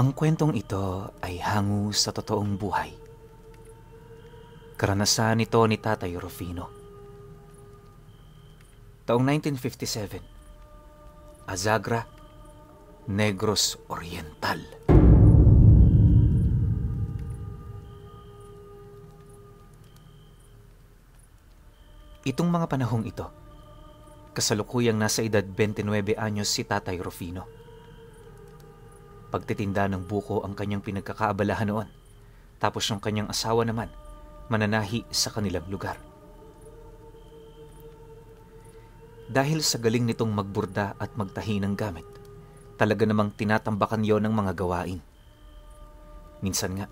Ang kwentong ito ay hango sa totoong buhay. Karanasan nito ni Tatay Rufino. Taong 1957, Azagra, Negros Oriental. Itong mga panahong ito, kasalukuyang nasa edad 29 anyos si Tatay Rufino Pagtitinda ng buko ang kanyang pinagkakaabalahan noon. Tapos yung kanyang asawa naman, mananahi sa kanilang lugar. Dahil sa galing nitong magburda at magtahi ng gamit, talaga namang tinatambakan yon ng mga gawain. Minsan nga,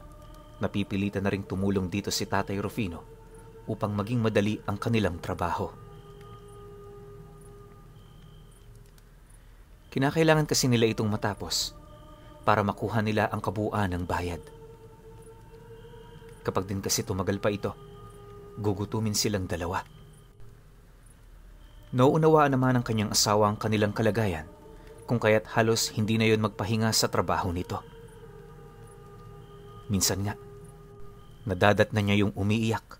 napipilitan na rin tumulong dito si Tatay Rufino upang maging madali ang kanilang trabaho. Kinakailangan kasi nila itong matapos para makuha nila ang kabuuan ng bayad. Kapag din kasi tumagal pa ito, gugutumin silang dalawa. Nauunawaan naman ng kanyang asawa ang kanilang kalagayan, kung kaya't halos hindi na yon magpahinga sa trabaho nito. Minsan nga, nadadat na niya yung umiiyak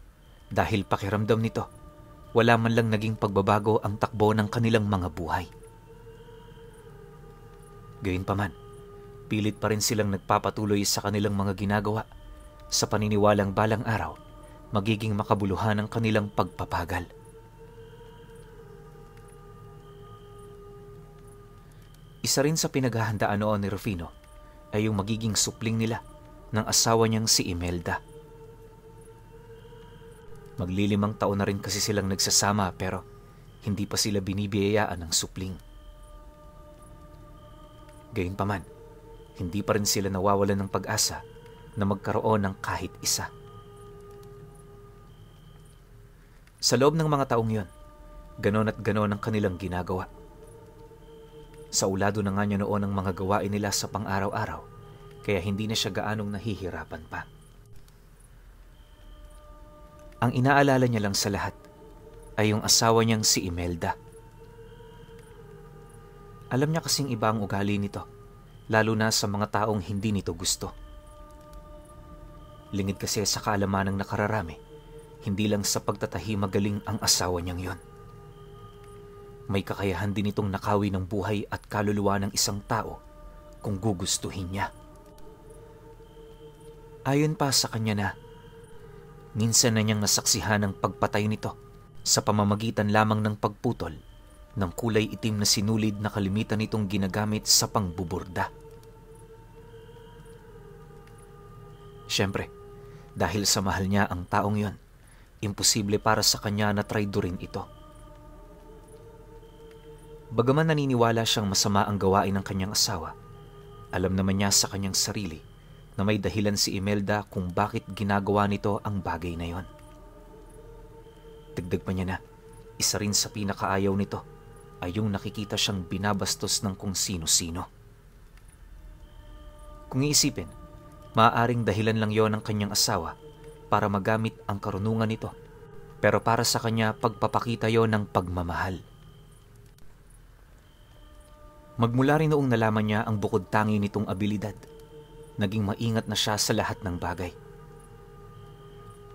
dahil pakiramdam nito, wala man lang naging pagbabago ang takbo ng kanilang mga buhay. Gayunpaman, pilit pa rin silang nagpapatuloy sa kanilang mga ginagawa sa paniniwalang balang araw magiging makabuluhan ang kanilang pagpapagal. Isa rin sa pinaghahandaan noon ni Rufino ay yung magiging supling nila ng asawa niyang si Imelda. Maglilimang taon na rin kasi silang nagsasama pero hindi pa sila binibiyayaan ng supling. Gayunpaman, hindi pa rin sila nawawalan ng pag-asa na magkaroon ng kahit isa. Sa loob ng mga taong yon, ganon at ganon ang kanilang ginagawa. Sa ulado na nga niya noon ang mga gawain nila sa pang-araw-araw, kaya hindi na siya gaanong nahihirapan pa. Ang inaalala niya lang sa lahat ay yung asawa niyang si Imelda. Alam niya kasing iba ang ugali nito lalo na sa mga taong hindi nito gusto. Lingid kasi sa kaalaman ng nakararami, hindi lang sa pagtatahi magaling ang asawa niyang yon. May kakayahan din itong nakawi ng buhay at kaluluwa ng isang tao kung gugustuhin niya. Ayon pa sa kanya na, minsan na niyang nasaksihan ang pagpatay nito sa pamamagitan lamang ng pagputol ng kulay itim na sinulid na kalimitan nitong ginagamit sa pangbuburda. Siyempre, dahil sa mahal niya ang taong yon, imposible para sa kanya na traidorin ito. Bagaman naniniwala siyang masama ang gawain ng kanyang asawa, alam naman niya sa kanyang sarili na may dahilan si Imelda kung bakit ginagawa nito ang bagay na yon. Dagdag pa niya na, isa rin sa pinakaayaw nito ay yung nakikita siyang binabastos ng kung sino-sino. Kung iisipin, maaaring dahilan lang yon ng kanyang asawa para magamit ang karunungan nito. Pero para sa kanya, pagpapakita yon ng pagmamahal. Magmula rin noong nalaman niya ang bukod tangi nitong abilidad, naging maingat na siya sa lahat ng bagay.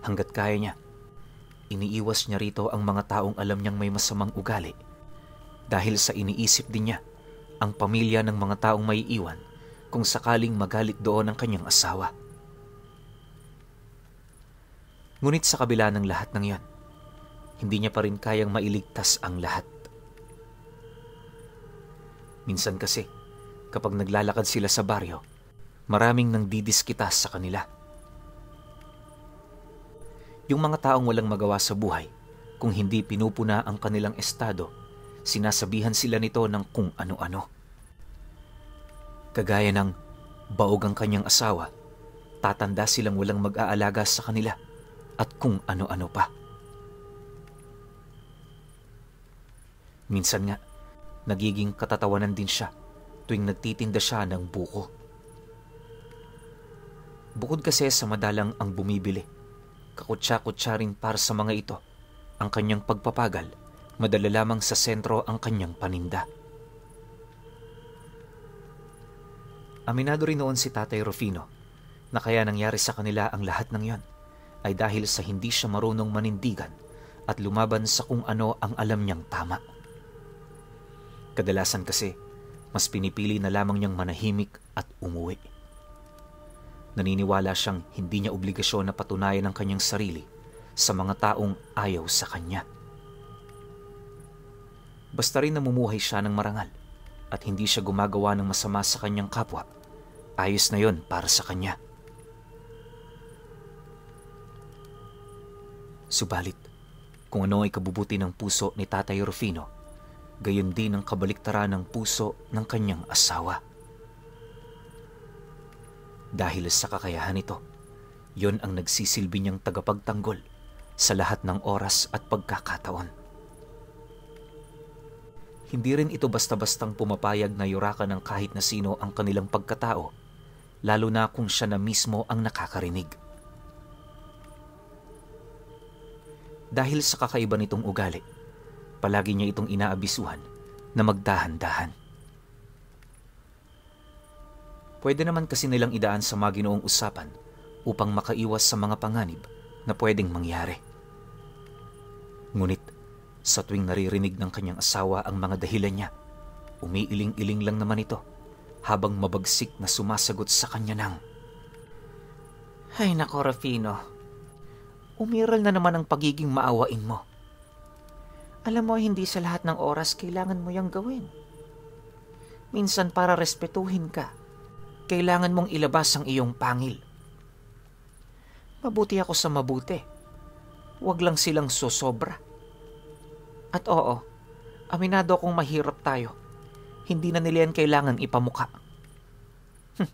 Hanggat kaya niya, iniiwas niya rito ang mga taong alam niyang may masamang ugali – dahil sa iniisip din niya ang pamilya ng mga taong may iwan kung sakaling magalit doon ang kanyang asawa. Ngunit sa kabila ng lahat ng yon, hindi niya pa rin kayang mailigtas ang lahat. Minsan kasi, kapag naglalakad sila sa baryo, maraming nang didiskitas sa kanila. Yung mga taong walang magawa sa buhay kung hindi pinupuna ang kanilang estado sinasabihan sila nito ng kung ano-ano. Kagaya ng baog ang kanyang asawa, tatanda silang walang mag-aalaga sa kanila at kung ano-ano pa. Minsan nga, nagiging katatawanan din siya tuwing nagtitinda siya ng buko. Bukod kasi sa madalang ang bumibili, kakutsa-kutsa rin para sa mga ito ang kanyang pagpapagal Madala lamang sa sentro ang kanyang paninda. Aminado rin noon si Tatay Rufino na kaya nangyari sa kanila ang lahat ng yon ay dahil sa hindi siya marunong manindigan at lumaban sa kung ano ang alam niyang tama. Kadalasan kasi, mas pinipili na lamang niyang manahimik at umuwi. Naniniwala siyang hindi niya obligasyon na patunayan ang kanyang sarili sa mga taong ayaw sa kanya. Basta rin namumuhay siya ng marangal at hindi siya gumagawa ng masama sa kanyang kapwa. Ayos na yon para sa kanya. Subalit, kung ano ay kabubuti ng puso ni Tatay Rufino, gayon din ang kabaliktara ng puso ng kanyang asawa. Dahil sa kakayahan nito, yon ang nagsisilbi niyang tagapagtanggol sa lahat ng oras at pagkakataon. Hindi rin ito basta-bastang pumapayag na yurakan ng kahit na sino ang kanilang pagkatao, lalo na kung siya na mismo ang nakakarinig. Dahil sa kakaiba nitong ugali, palagi niya itong inaabisuhan na magdahan-dahan. Pwede naman kasi nilang idaan sa maginoong usapan upang makaiwas sa mga panganib na pwedeng mangyari. Ngunit sa tuwing naririnig ng kanyang asawa ang mga dahilan niya, umiiling-iling lang naman ito habang mabagsik na sumasagot sa kanya ng Ay nako, Rafino. Umiral na naman ang pagiging maawain mo. Alam mo, hindi sa lahat ng oras kailangan mo yang gawin. Minsan para respetuhin ka, kailangan mong ilabas ang iyong pangil. Mabuti ako sa mabuti. Huwag lang silang sosobra. At oo, aminado akong mahirap tayo. Hindi na nila yan kailangan ipamuka. Hm.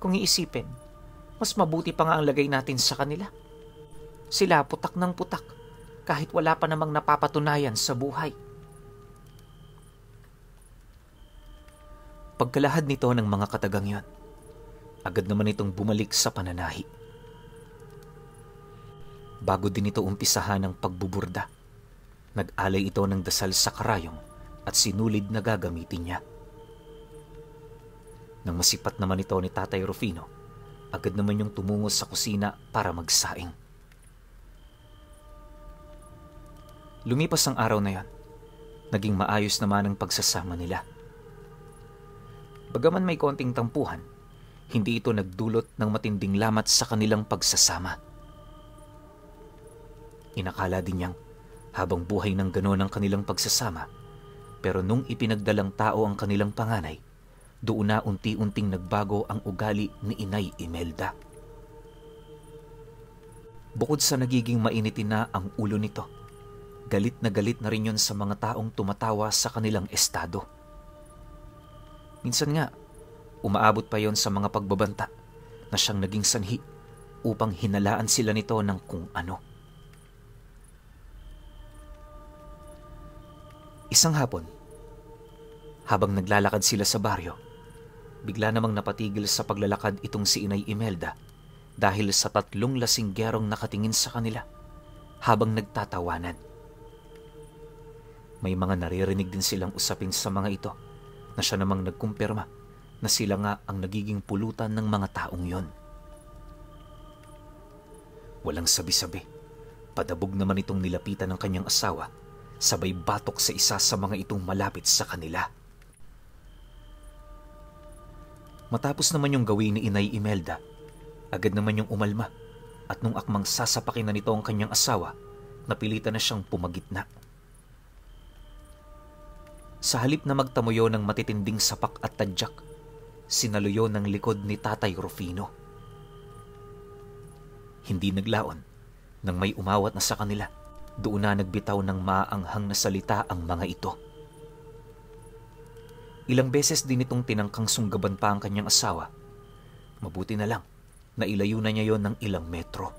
Kung iisipin, mas mabuti pa nga ang lagay natin sa kanila. Sila putak ng putak kahit wala pa namang napapatunayan sa buhay. Pagkalahad nito ng mga katagang yon, agad naman itong bumalik sa pananahi. Bago din ito umpisahan ng pagbuburda Nag-alay ito ng dasal sa karayom at sinulid na gagamitin niya. Nang masipat naman ito ni Tatay Rufino, agad naman yung tumungo sa kusina para magsaing. Lumipas ang araw na yon. Naging maayos naman ang pagsasama nila. Bagaman may konting tampuhan, hindi ito nagdulot ng matinding lamat sa kanilang pagsasama. Inakala din niyang habang buhay ng ganoon ang kanilang pagsasama. Pero nung ipinagdalang tao ang kanilang panganay, doon na unti-unting nagbago ang ugali ni Inay Imelda. Bukod sa nagiging mainitin na ang ulo nito, galit na galit na rin yon sa mga taong tumatawa sa kanilang estado. Minsan nga, umaabot pa yon sa mga pagbabanta na siyang naging sanhi upang hinalaan sila nito ng kung ano. Isang hapon, habang naglalakad sila sa baryo, bigla namang napatigil sa paglalakad itong si Inay Imelda dahil sa tatlong lasinggerong nakatingin sa kanila habang nagtatawanan. May mga naririnig din silang usapin sa mga ito na siya namang nagkumpirma na sila nga ang nagiging pulutan ng mga taong yon. Walang sabi-sabi. Padabog naman itong nilapitan ng kanyang asawa sabay batok sa isa sa mga itong malapit sa kanila. Matapos naman yung gawin ni Inay Imelda, agad naman yung umalma at nung akmang sasapakin na nito ang kanyang asawa, napilitan na siyang pumagitna. Sa halip na magtamuyo ng matitinding sapak at tadyak, sinaluyo ng likod ni Tatay Rufino. Hindi naglaon nang may umawat na sa kanila doon na nagbitaw ng maanghang na salita ang mga ito. Ilang beses din itong tinangkang sunggaban pa ang kanyang asawa. Mabuti na lang, nailayo na niya yon ng ilang metro.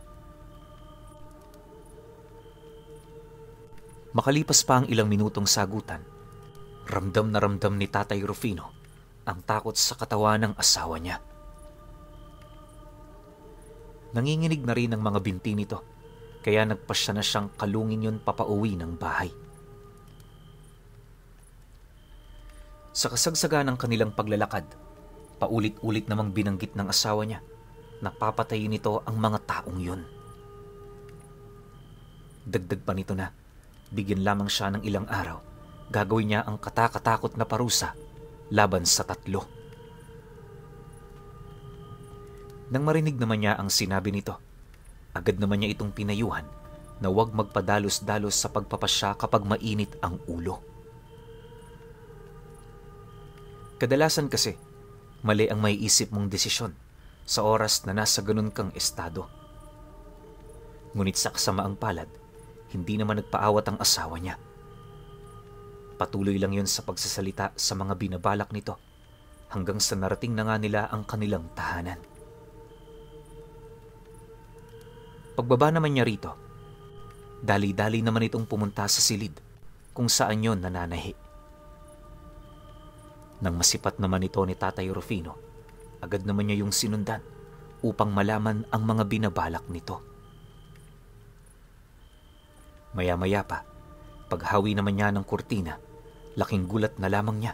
Makalipas pa ang ilang minutong sagutan, ramdam na ramdam ni Tatay Rufino ang takot sa katawa ng asawa niya. Nanginginig na rin ang mga binti nito kaya nagpasya na siyang kalungin yun papauwi ng bahay. Sa kasagsaga ng kanilang paglalakad, paulit-ulit namang binanggit ng asawa niya na papatayin nito ang mga taong yun. Dagdag pa nito na, bigyan lamang siya ng ilang araw, gagawin niya ang katakatakot na parusa laban sa tatlo. Nang marinig naman niya ang sinabi nito, Agad naman niya itong pinayuhan na huwag magpadalos-dalos sa pagpapasya kapag mainit ang ulo. Kadalasan kasi, mali ang maiisip mong desisyon sa oras na nasa ganun kang estado. Ngunit sa kasamaang palad, hindi naman nagpaawat ang asawa niya. Patuloy lang yon sa pagsasalita sa mga binabalak nito hanggang sa narating na nga nila ang kanilang tahanan. Pagbaba naman niya rito, dali-dali naman itong pumunta sa silid kung saan yon nananahi. Nang masipat naman ito ni Tatay Rufino, agad naman niya yung sinundan upang malaman ang mga binabalak nito. Maya-maya pa, paghawi naman niya ng kurtina, laking gulat na lamang niya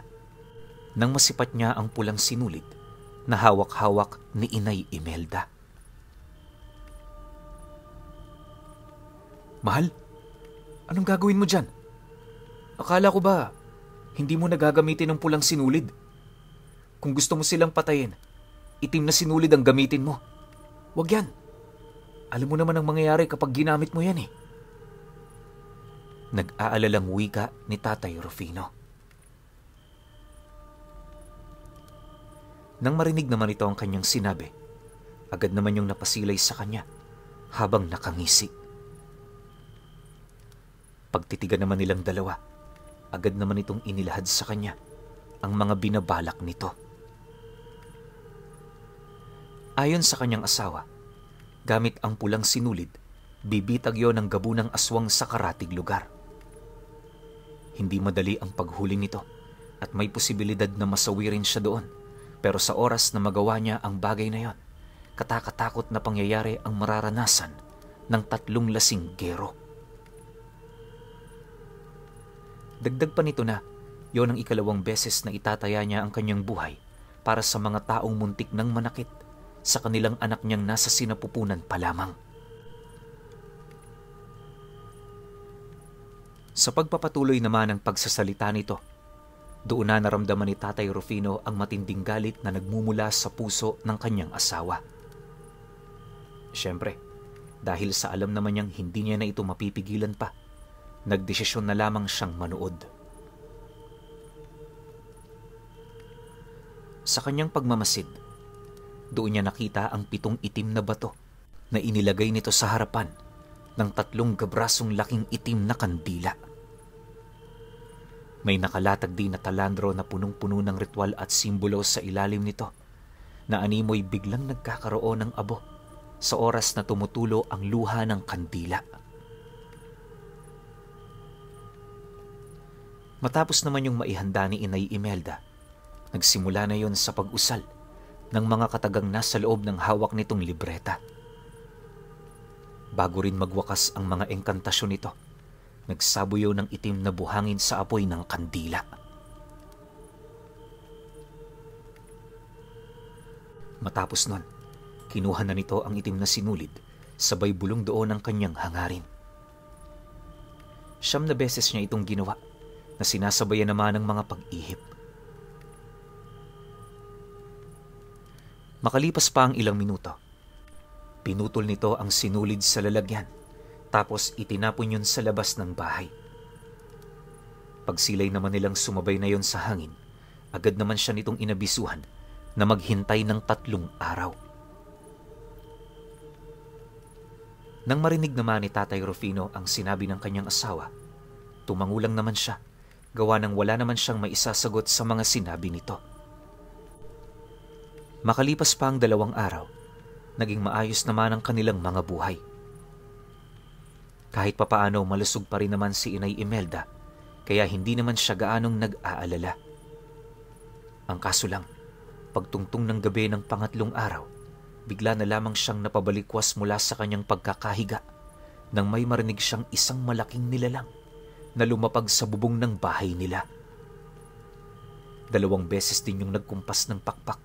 nang masipat niya ang pulang sinulid na hawak-hawak ni Inay Imelda. Mahal, anong gagawin mo dyan? Akala ko ba, hindi mo nagagamitin ang pulang sinulid? Kung gusto mo silang patayin, itim na sinulid ang gamitin mo. Huwag yan. Alam mo naman ang mangyayari kapag ginamit mo yan eh. Nag-aalalang wika ni Tatay Rufino. Nang marinig naman ito ang kanyang sinabi, agad naman yung napasilay sa kanya habang nakangisi. Pagtitigan naman nilang dalawa, agad naman itong inilahad sa kanya ang mga binabalak nito. Ayon sa kanyang asawa, gamit ang pulang sinulid, bibitag yon ng gabo ng aswang sa karatig lugar. Hindi madali ang paghuli nito at may posibilidad na masawirin siya doon. Pero sa oras na magawa niya ang bagay na yon, katakatakot na pangyayari ang mararanasan ng tatlong lasing gero. Dagdag pa nito na, yon ang ikalawang beses na itataya niya ang kanyang buhay para sa mga taong muntik ng manakit sa kanilang anak niyang nasa sinapupunan pa lamang. Sa pagpapatuloy naman ng pagsasalita nito, doon na naramdaman ni Tatay Rufino ang matinding galit na nagmumula sa puso ng kanyang asawa. Siyempre, dahil sa alam naman niyang hindi niya na ito mapipigilan pa, nagdesisyon na lamang siyang manood. Sa kanyang pagmamasid, doon niya nakita ang pitong itim na bato na inilagay nito sa harapan ng tatlong gabrasong laking itim na kandila. May nakalatag din na talandro na punong-puno ng ritual at simbolo sa ilalim nito na animoy biglang nagkakaroon ng abo sa oras na tumutulo ang luha ng kandila. Matapos naman yung maihanda ni Inay Imelda, nagsimula na yon sa pag-usal ng mga katagang nasa loob ng hawak nitong libreta. Bago rin magwakas ang mga engkantasyon nito, nagsabuyo ng itim na buhangin sa apoy ng kandila. Matapos nun, kinuha na nito ang itim na sinulid, sabay bulong doon ang kanyang hangarin. Siyam na beses niya itong ginawa na sinasabayan naman ng mga pag-ihip. Makalipas pa ang ilang minuto, pinutol nito ang sinulid sa lalagyan tapos itinapon yun sa labas ng bahay. Pagsilay naman nilang sumabay na yon sa hangin, agad naman siya nitong inabisuhan na maghintay ng tatlong araw. Nang marinig naman ni Tatay Rufino ang sinabi ng kanyang asawa, tumangulang naman siya gawa ng wala naman siyang maisasagot sa mga sinabi nito. Makalipas pa ang dalawang araw, naging maayos naman ang kanilang mga buhay. Kahit papaano malusog pa rin naman si Inay Imelda, kaya hindi naman siya gaanong nag-aalala. Ang kaso lang, pagtungtong ng gabi ng pangatlong araw, bigla na lamang siyang napabalikwas mula sa kanyang pagkakahiga nang may marinig siyang isang malaking nilalang na lumapag sa bubong ng bahay nila. Dalawang beses din yung nagkumpas ng pakpak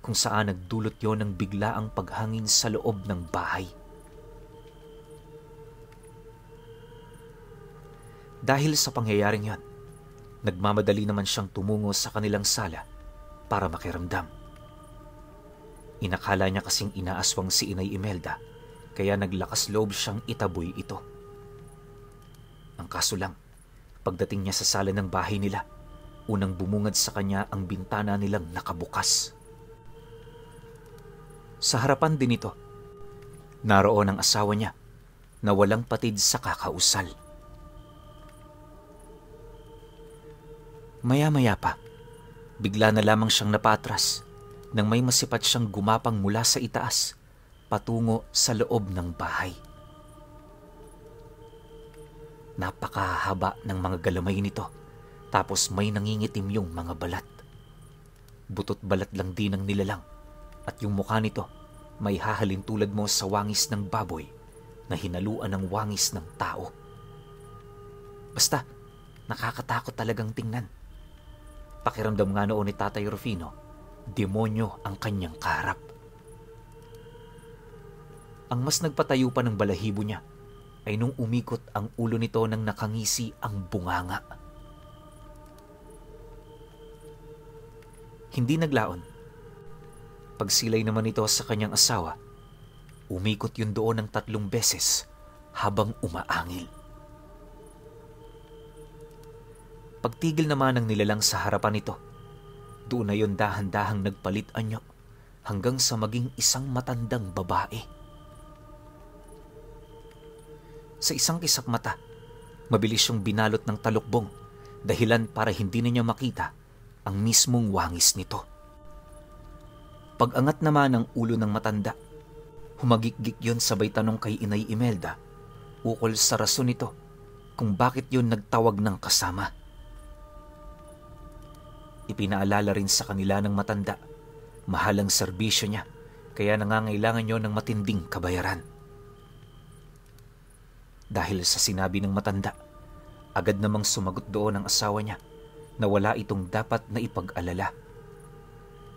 kung saan nagdulot yon ng biglaang paghangin sa loob ng bahay. Dahil sa pangyayaring yan, nagmamadali naman siyang tumungo sa kanilang sala para makiramdam. Inakala niya kasing inaaswang si Inay Imelda kaya naglakas loob siyang itaboy ito. Ang kaso lang, Pagdating niya sa sala ng bahay nila, unang bumungad sa kanya ang bintana nilang nakabukas. Sa harapan din ito, naroon ang asawa niya na walang patid sa kakausal. Maya-maya pa, bigla na lamang siyang napatras nang may masipat siyang gumapang mula sa itaas patungo sa loob ng bahay. Napakahaba ng mga galamay nito. Tapos may nangingitim yung mga balat. Butot balat lang din ang nilalang. At yung mukha nito, may hahalin tulad mo sa wangis ng baboy na hinaluan ng wangis ng tao. Basta, nakakatakot talagang tingnan. Pakiramdam nga noon ni Tatay Rufino, demonyo ang kanyang karap. Ang mas nagpatayo pa ng balahibo niya ay nung umikot ang ulo nito nang nakangisi ang bunganga. Hindi naglaon. Pagsilay naman nito sa kanyang asawa, umikot yun doon ng tatlong beses habang umaangil. Pagtigil naman ng nilalang sa harapan nito, doon na yon dahan-dahang nagpalit anyo hanggang sa maging isang matandang babae. sa isang kisap mata. Mabilis siyang binalot ng talukbong, dahilan para hindi na niya makita ang mismong wangis nito. Pagangat naman ang ulo ng matanda, humagikgik yon sabay tanong kay Inay Imelda ukol sa rason nito kung bakit yon nagtawag ng kasama. Ipinaalala rin sa kanila ng matanda, mahalang serbisyo niya, kaya nangangailangan yon ng matinding kabayaran dahil sa sinabi ng matanda. Agad namang sumagot doon ang asawa niya na wala itong dapat na ipag-alala.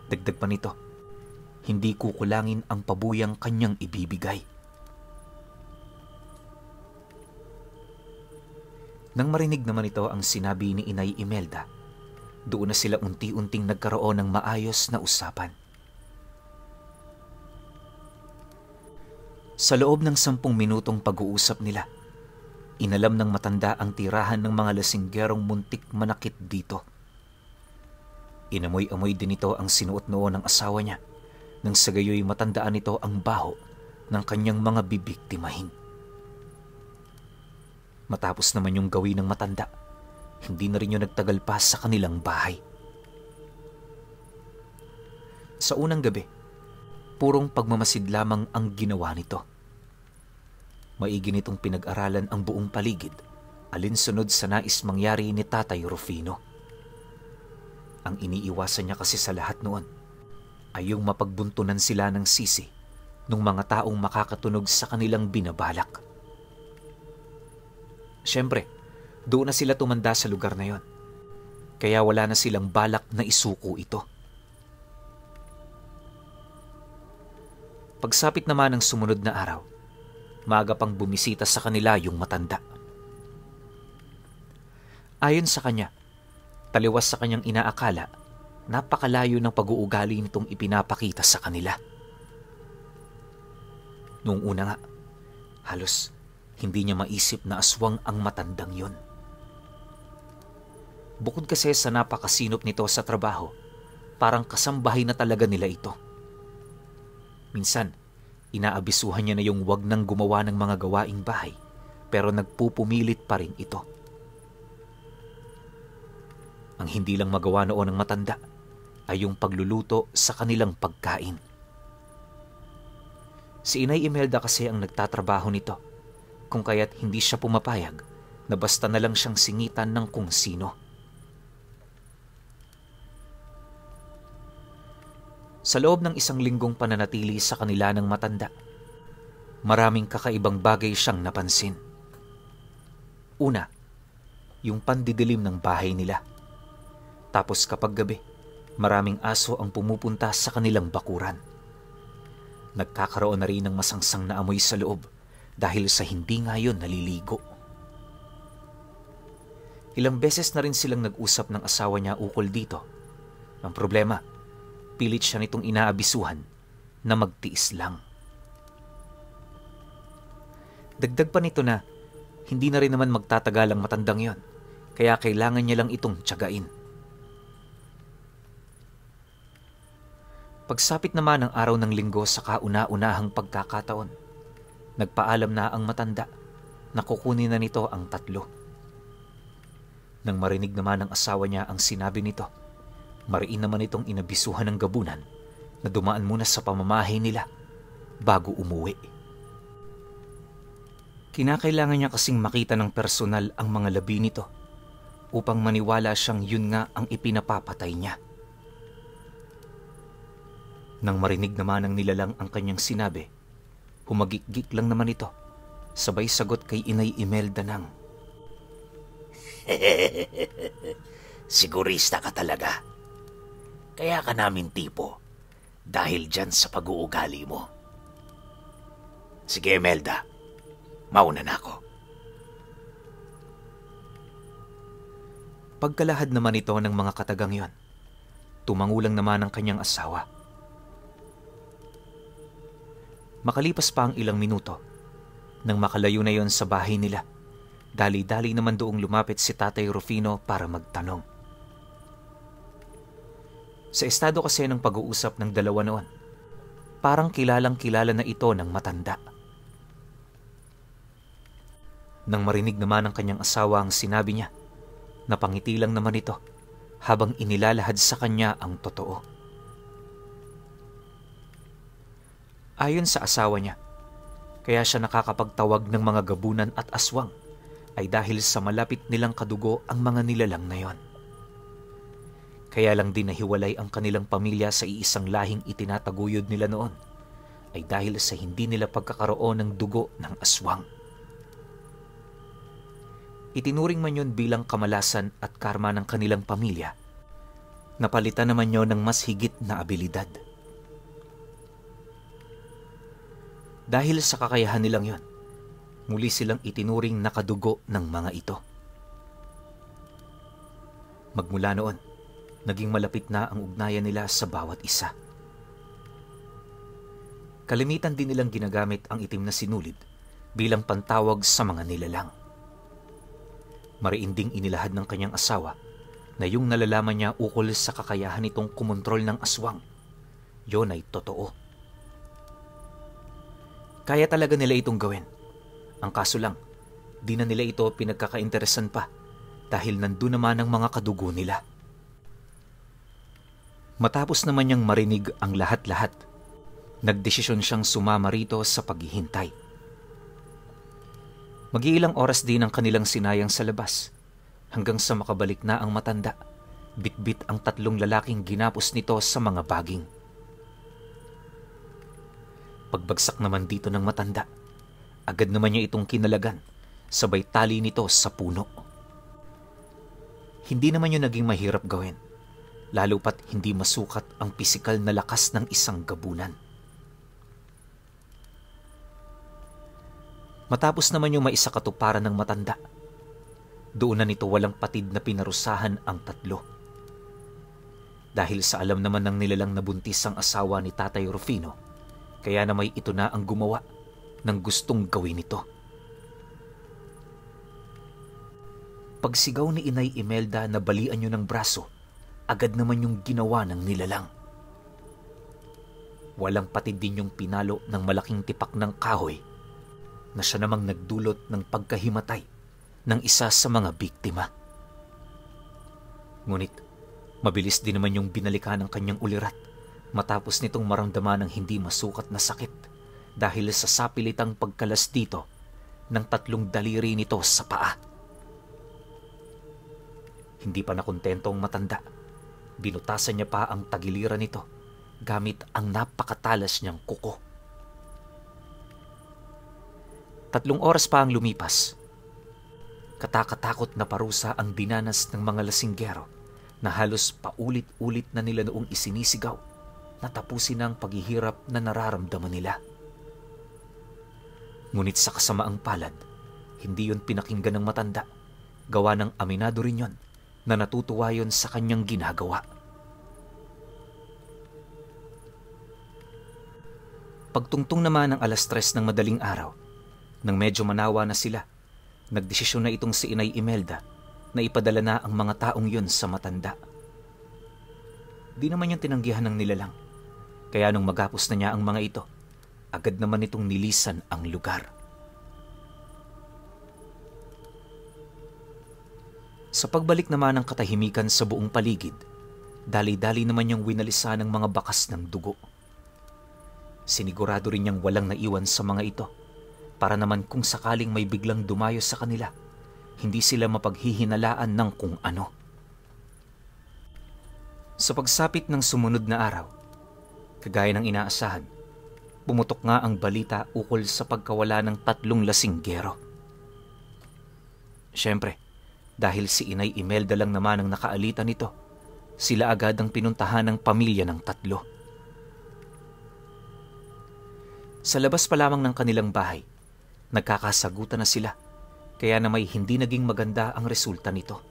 Dagdag pa nito, hindi kukulangin ang pabuyang kanyang ibibigay. Nang marinig naman ito ang sinabi ni Inay Imelda, doon na sila unti-unting nagkaroon ng maayos na usapan. Sa loob ng sampung minutong pag-uusap nila, Inalam ng matanda ang tirahan ng mga lasinggerong muntik manakit dito. Inamoy-amoy din ito ang sinuot noon ng asawa niya nang sa gayoy matandaan nito ang baho ng kanyang mga bibiktimahin. Matapos naman yung gawin ng matanda, hindi na rin yung nagtagal pa sa kanilang bahay. Sa unang gabi, purong pagmamasid lamang ang ginawa nito. Maigi nitong pinag-aralan ang buong paligid, alinsunod sa nais mangyari ni Tatay Rufino. Ang iniiwasan niya kasi sa lahat noon ay yung mapagbuntunan sila ng sisi ng mga taong makakatunog sa kanilang binabalak. Siyempre, doon na sila tumanda sa lugar na yon. Kaya wala na silang balak na isuko ito. Pagsapit naman ng sumunod na araw, maaga pang bumisita sa kanila yung matanda. Ayon sa kanya, taliwas sa kanyang inaakala, napakalayo ng pag-uugali nitong ipinapakita sa kanila. Noong una nga, halos hindi niya maisip na aswang ang matandang yon. Bukod kasi sa napakasinop nito sa trabaho, parang kasambahay na talaga nila ito. Minsan, Inaabisuhan niya na yung wag nang gumawa ng mga gawaing bahay pero nagpupumilit pa rin ito. Ang hindi lang magawa noon ng matanda ay yung pagluluto sa kanilang pagkain. Si Inay Imelda kasi ang nagtatrabaho nito kung kaya't hindi siya pumapayag na basta na lang siyang singitan ng kung sino. sa loob ng isang linggong pananatili sa kanila ng matanda. Maraming kakaibang bagay siyang napansin. Una, yung pandidilim ng bahay nila. Tapos kapag gabi, maraming aso ang pumupunta sa kanilang bakuran. Nagkakaroon na rin ng masangsang na amoy sa loob dahil sa hindi ngayon naliligo. Ilang beses na rin silang nag-usap ng asawa niya ukol dito. Ang problema, pilit siya nitong inaabisuhan na magtiis lang. Dagdag pa nito na hindi na rin naman magtatagal ang matandang yon, kaya kailangan niya lang itong tiyagain. Pagsapit naman ng araw ng linggo sa kauna-unahang pagkakataon, nagpaalam na ang matanda na kukunin na nito ang tatlo. Nang marinig naman ng asawa niya ang sinabi nito, Mariin naman itong inabisuhan ng gabunan na dumaan muna sa pamamahay nila bago umuwi. Kinakailangan niya kasing makita ng personal ang mga labi nito upang maniwala siyang yun nga ang ipinapapatay niya. Nang marinig naman ang nilalang ang kanyang sinabi, humagikgik lang naman ito, sabay sagot kay Inay Imelda nang. Sigurista ka talaga. Kaya ka namin tipo. Dahil dyan sa pag-uugali mo. Sige, Melda. Mauna na ako. Pagkalahad naman ito ng mga katagang yon, tumangulang naman ang kanyang asawa. Makalipas pa ang ilang minuto, nang makalayo na yon sa bahay nila, dali-dali naman doong lumapit si Tatay Rufino para magtanong. Sa estado kasi ng pag-uusap ng dalawa noon, parang kilalang kilala na ito ng matanda. Nang marinig naman ng kanyang asawa ang sinabi niya, napangiti lang naman ito habang inilalahad sa kanya ang totoo. Ayon sa asawa niya, kaya siya nakakapagtawag ng mga gabunan at aswang ay dahil sa malapit nilang kadugo ang mga nilalang na yon. Kaya lang din nahiwalay ang kanilang pamilya sa iisang lahing itinataguyod nila noon ay dahil sa hindi nila pagkakaroon ng dugo ng aswang. Itinuring man yon bilang kamalasan at karma ng kanilang pamilya, napalitan naman yon ng mas higit na abilidad. Dahil sa kakayahan nilang yon, muli silang itinuring nakadugo ng mga ito. Magmula noon, naging malapit na ang ugnayan nila sa bawat isa. Kalimitan din nilang ginagamit ang itim na sinulid bilang pantawag sa mga nilalang. Mariinding inilahad ng kanyang asawa na yung nalalaman niya ukol sa kakayahan nitong kumontrol ng aswang. Yon ay totoo. Kaya talaga nila itong gawin. Ang kaso lang, di na nila ito pinagkakainteresan pa dahil nandun naman ang mga kadugo nila. Matapos naman niyang marinig ang lahat-lahat, nagdesisyon siyang sumama rito sa paghihintay. Mag-iilang oras din ang kanilang sinayang sa labas hanggang sa makabalik na ang matanda. Bitbit ang tatlong lalaking ginapos nito sa mga baging. Pagbagsak naman dito ng matanda, agad naman niya itong kinalagan, sabay tali nito sa puno. Hindi naman yun naging mahirap gawin lalo pat hindi masukat ang pisikal na lakas ng isang gabunan. Matapos naman yung katuparan ng matanda, doon na nito walang patid na pinarusahan ang tatlo. Dahil sa alam naman ng nilalang nabuntis ang asawa ni Tatay Rufino, kaya na may ito na ang gumawa ng gustong gawin nito. Pagsigaw ni Inay Imelda na balian niyo ng braso, agad naman yung ginawa ng nilalang. Walang patid din yung pinalo ng malaking tipak ng kahoy na siya namang nagdulot ng pagkahimatay ng isa sa mga biktima. Ngunit mabilis din naman yung binalikan ng kanyang ulirat matapos nitong maramdaman ng hindi masukat na sakit dahil sa sapilitang pagkalas dito ng tatlong daliri nito sa paa. Hindi pa nakontentong ang matanda Binutasan niya pa ang tagiliran nito gamit ang napakatalas niyang kuko. Tatlong oras pa ang lumipas. Katakatakot na parusa ang dinanas ng mga lasinggero na halos paulit-ulit na nila noong isinisigaw na tapusin ang paghihirap na nararamdaman nila. Ngunit sa kasamaang palad, hindi yon pinakinggan ng matanda. Gawa ng aminado rin yon na natutuwa yon sa kanyang ginagawa. Pagtungtong naman ng alas tres ng madaling araw, nang medyo manawa na sila, nagdesisyon na itong si Inay Imelda na ipadala na ang mga taong yon sa matanda. Di naman yung tinanggihan ng nilalang, kaya nung magapos na niya ang mga ito, agad naman itong nilisan ang lugar. Sa pagbalik naman ng katahimikan sa buong paligid, dali-dali naman niyang winalisa ng mga bakas ng dugo. Sinigurado rin niyang walang naiwan sa mga ito para naman kung sakaling may biglang dumayo sa kanila, hindi sila mapaghihinalaan ng kung ano. Sa pagsapit ng sumunod na araw, kagaya ng inaasahan, pumutok nga ang balita ukol sa pagkawala ng tatlong lasinggero. Siyempre, dahil si Inay Imelda lang naman ang nakaalita nito. Sila agad ang pinuntahan ng pamilya ng tatlo. Sa labas pa lamang ng kanilang bahay, nagkakasagutan na sila kaya na may hindi naging maganda ang resulta nito.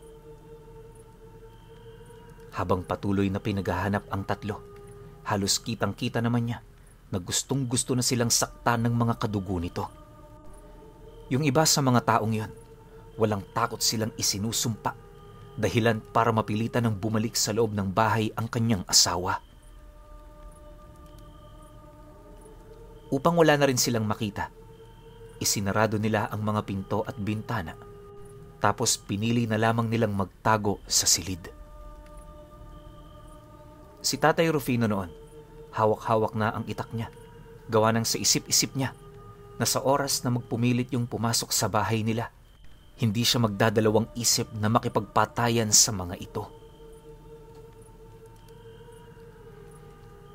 Habang patuloy na pinaghahanap ang tatlo, halos kitang-kita naman niya na gustong-gusto na silang saktan ng mga kadugo nito. Yung iba sa mga taong yon Walang takot silang isinusumpa, dahilan para mapilitan ng bumalik sa loob ng bahay ang kanyang asawa. Upang wala na rin silang makita, isinarado nila ang mga pinto at bintana, tapos pinili na lamang nilang magtago sa silid. Si Tatay Rufino noon, hawak-hawak na ang itak niya, gawa ng sa isip-isip niya na sa oras na magpumilit yung pumasok sa bahay nila – hindi siya magdadalawang isip na makipagpatayan sa mga ito.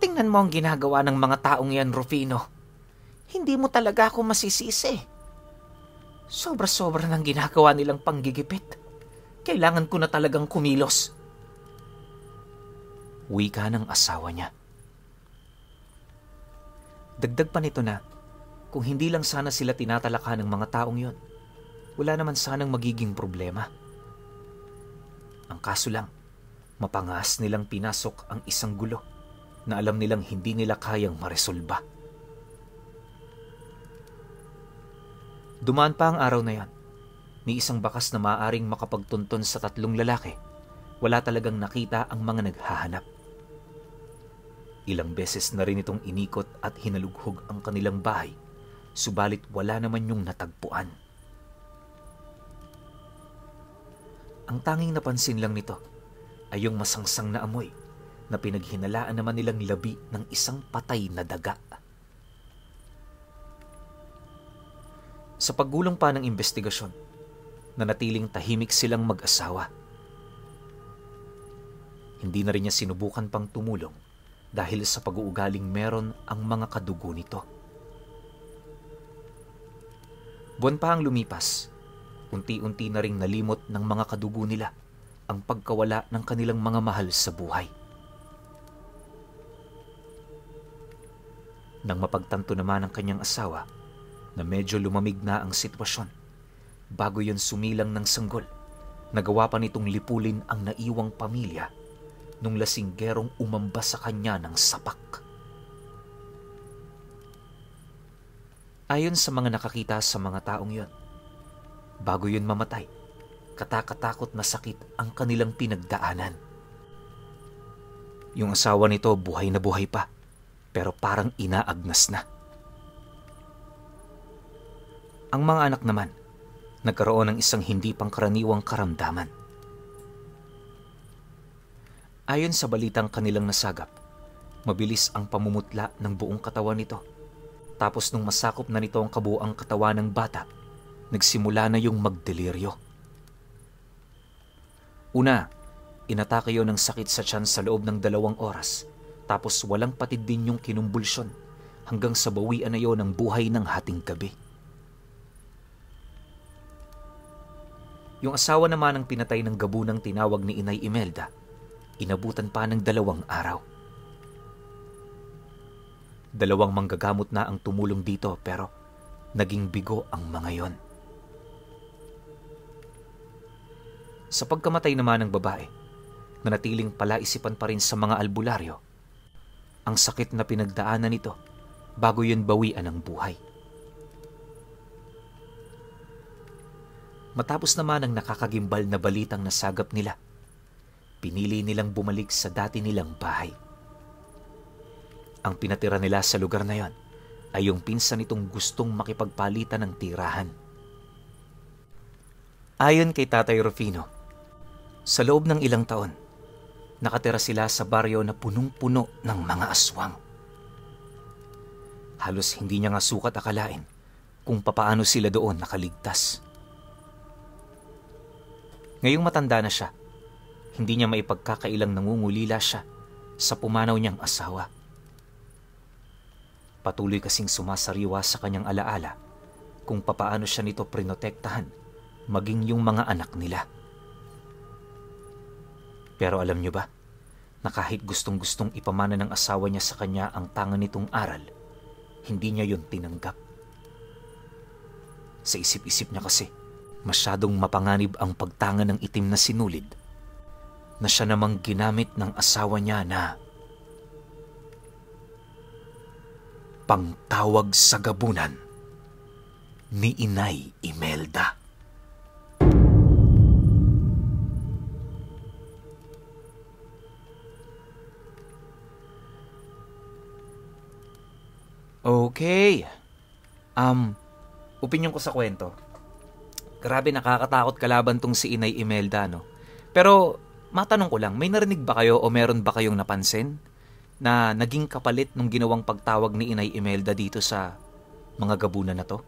Tingnan mo ang ginagawa ng mga taong yan, Rufino. Hindi mo talaga ako masisisi. Sobra-sobra ng ginagawa nilang panggigipit. Kailangan ko na talagang kumilos. Wika ng asawa niya. Dagdag pa nito na, kung hindi lang sana sila tinatalaka ng mga taong yon, wala naman sanang magiging problema. Ang kaso lang, mapangas nilang pinasok ang isang gulo na alam nilang hindi nila kayang maresolba. Dumaan pa ang araw na yan. Ni isang bakas na maaring makapagtunton sa tatlong lalaki, wala talagang nakita ang mga naghahanap. Ilang beses na rin itong inikot at hinalughog ang kanilang bahay, subalit wala naman yung natagpuan. Ang tanging napansin lang nito ay yung masangsang na amoy na pinaghinalaan naman nilang labi ng isang patay na daga. Sa paggulong pa ng investigasyon, nanatiling tahimik silang mag-asawa. Hindi na rin niya sinubukan pang tumulong dahil sa pag-uugaling meron ang mga kadugo nito. Buwan pa ang lumipas unti-unti na ring nalimot ng mga kadugo nila ang pagkawala ng kanilang mga mahal sa buhay. Nang mapagtanto naman ng kanyang asawa na medyo lumamig na ang sitwasyon, bago yon sumilang ng sanggol, nagawa pa nitong lipulin ang naiwang pamilya nung lasinggerong umamba sa kanya ng sapak. Ayon sa mga nakakita sa mga taong yon, bago yun mamatay. Katakatakot na sakit ang kanilang pinagdaanan. Yung asawa nito buhay na buhay pa, pero parang inaagnas na. Ang mga anak naman, nagkaroon ng isang hindi pangkaraniwang karamdaman. Ayon sa balitang kanilang nasagap, mabilis ang pamumutla ng buong katawan nito. Tapos nung masakop na nito ang kabuang katawan ng bata, nagsimula na yung magdeliryo. Una, inatake yon ng sakit sa tiyan sa loob ng dalawang oras, tapos walang patid din yung kinumbulsyon hanggang sa bawian na yon ng buhay ng hating gabi. Yung asawa naman ang pinatay ng gabunang tinawag ni Inay Imelda, inabutan pa ng dalawang araw. Dalawang manggagamot na ang tumulong dito pero naging bigo ang mga yon. Sa pagkamatay naman ng babae, nanatiling palaisipan pa rin sa mga albularyo ang sakit na pinagdaanan nito bago yun bawian ang buhay. Matapos naman ang nakakagimbal na balitang nasagap nila, pinili nilang bumalik sa dati nilang bahay. Ang pinatira nila sa lugar na yon ay yung pinsan nitong gustong makipagpalitan ng tirahan. Ayon kay Tatay Rufino, sa loob ng ilang taon, nakatira sila sa baryo na punong-puno ng mga aswang. Halos hindi niya nga sukat akalain kung papaano sila doon nakaligtas. Ngayong matanda na siya, hindi niya maipagkakailang nangungulila siya sa pumanaw niyang asawa. Patuloy kasing sumasariwa sa kanyang alaala kung papaano siya nito prinotektahan maging yung mga anak nila. Pero alam niyo ba, na kahit gustong-gustong ipamana ng asawa niya sa kanya ang tanga nitong aral, hindi niya yon tinanggap. Sa isip-isip niya kasi, masyadong mapanganib ang pagtanga ng itim na sinulid na siya namang ginamit ng asawa niya na pangtawag sa gabunan ni Inay Imelda. Okay. Um, opinion ko sa kwento. Grabe nakakatakot kalaban tong si Inay Imelda, no? Pero matanong ko lang, may narinig ba kayo o meron ba kayong napansin na naging kapalit nung ginawang pagtawag ni Inay Imelda dito sa mga gabunan na to?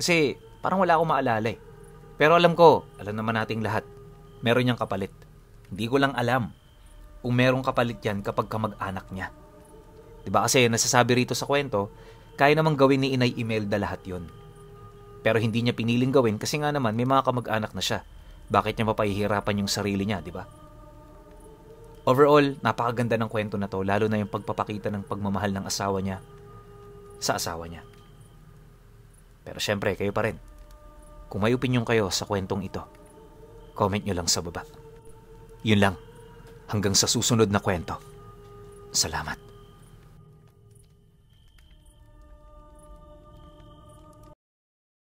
Kasi parang wala akong maalala eh. Pero alam ko, alam naman nating lahat, meron niyang kapalit. Hindi ko lang alam kung merong kapalit yan kapag kamag-anak niya. Diba? Kasi nasasabi rito sa kwento, kaya namang gawin ni Inay Imelda lahat yon. Pero hindi niya piniling gawin kasi nga naman may mga kamag-anak na siya. Bakit niya papahihirapan yung sarili niya, di ba? Overall, napakaganda ng kwento na to, lalo na yung pagpapakita ng pagmamahal ng asawa niya sa asawa niya. Pero syempre, kayo pa rin. Kung may opinion kayo sa kwentong ito, comment nyo lang sa baba. Yun lang. Hanggang sa susunod na kwento. Salamat.